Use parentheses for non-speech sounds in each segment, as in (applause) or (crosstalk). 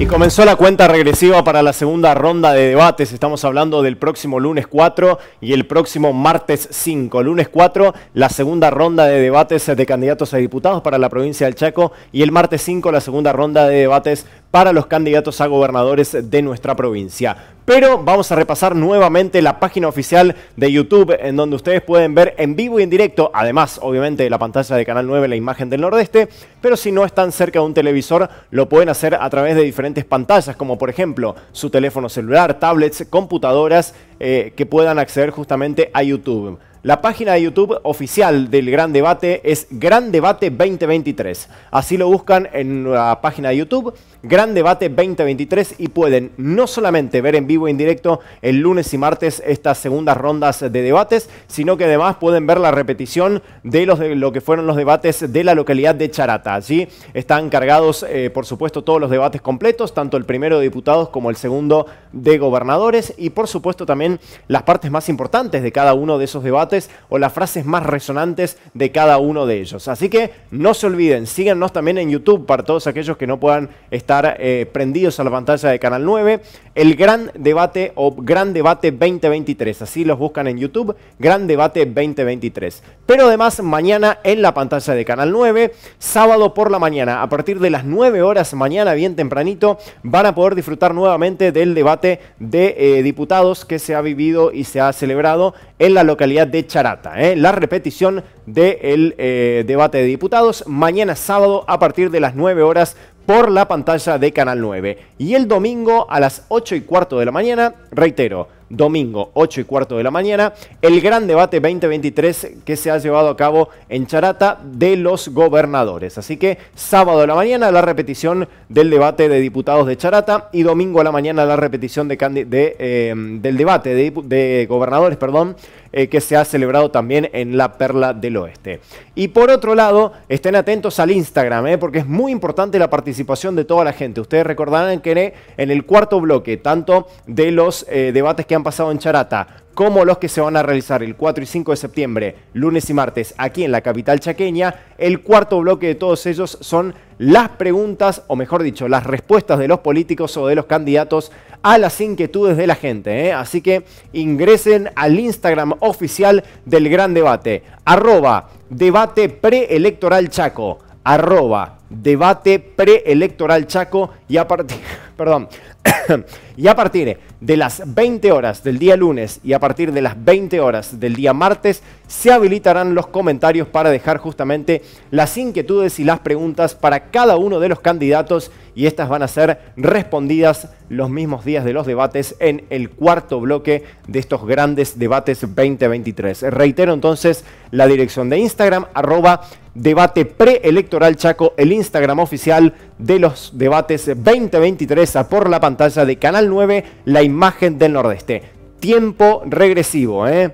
Y comenzó la cuenta regresiva para la segunda ronda de debates. Estamos hablando del próximo lunes 4 y el próximo martes 5. Lunes 4, la segunda ronda de debates de candidatos a diputados para la provincia del Chaco y el martes 5, la segunda ronda de debates para los candidatos a gobernadores de nuestra provincia. Pero vamos a repasar nuevamente la página oficial de YouTube en donde ustedes pueden ver en vivo y en directo, además obviamente la pantalla de Canal 9, la imagen del Nordeste, pero si no están cerca de un televisor lo pueden hacer a través de diferentes pantallas, como por ejemplo su teléfono celular, tablets, computadoras eh, que puedan acceder justamente a YouTube. La página de YouTube oficial del Gran Debate es Gran Debate 2023. Así lo buscan en la página de YouTube, Gran Debate 2023, y pueden no solamente ver en vivo e en directo el lunes y martes estas segundas rondas de debates, sino que además pueden ver la repetición de, lo que fueron los debates de la localidad de Charata. Allí están cargados, eh, por supuesto, todos los debates completos, tanto el primero de diputados como el segundo de gobernadores, y por supuesto también las partes más importantes de cada uno de esos debates o las frases más resonantes de cada uno de ellos. Así que no se olviden, síganos también en YouTube para todos aquellos que no puedan estar eh, prendidos a la pantalla de Canal 9. El Gran Debate o Gran Debate 2023, así los buscan en YouTube, Gran Debate 2023. Pero además mañana en la pantalla de Canal 9, sábado por la mañana, a partir de las 9 horas mañana, bien tempranito, van a poder disfrutar nuevamente del debate de eh, diputados que se ha vivido y se ha celebrado en la localidad de Charata. ¿eh? La repetición del eh, debate de diputados mañana sábado a partir de las 9 horas por la pantalla de Canal 9. Y el domingo a las 8 y cuarto de la mañana, reitero, domingo, 8 y cuarto de la mañana, el gran debate 2023 que se ha llevado a cabo en Charata de los gobernadores. Así que sábado a la mañana la repetición del debate de diputados de Charata y domingo a la mañana la repetición eh, del debate de, de gobernadores, perdón, eh, que se ha celebrado también en la Perla del Oeste. Y por otro lado, estén atentos al Instagram, eh, porque es muy importante la participación de toda la gente. Ustedes recordarán que en el cuarto bloque, tanto de los eh, debates que han pasado en Charata, como los que se van a realizar el 4 y 5 de septiembre, lunes y martes, aquí en la capital chaqueña. El cuarto bloque de todos ellos son las preguntas, o mejor dicho, las respuestas de los políticos o de los candidatos a las inquietudes de la gente. ¿eh? Así que ingresen al Instagram oficial del Gran Debate, arroba debate preelectoral chaco, arroba debate preelectoral chaco y a partir, (laughs) perdón, (coughs) y a partir de las 20 horas del día lunes y a partir de las 20 horas del día martes se habilitarán los comentarios para dejar justamente las inquietudes y las preguntas para cada uno de los candidatos y estas van a ser respondidas los mismos días de los debates en el cuarto bloque de estos grandes debates 2023. Reitero entonces la dirección de Instagram arroba debate preelectoral Chaco, el Instagram oficial de los debates 2023 a por la pantalla de Canal 9, la imagen del Nordeste. Tiempo regresivo ¿eh?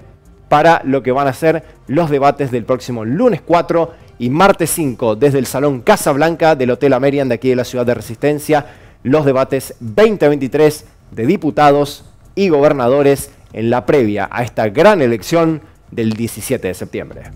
para lo que van a ser los debates del próximo lunes 4 y martes 5 desde el Salón Casa Blanca del Hotel Amerian de aquí de la Ciudad de Resistencia, los debates 2023 de diputados y gobernadores en la previa a esta gran elección del 17 de septiembre.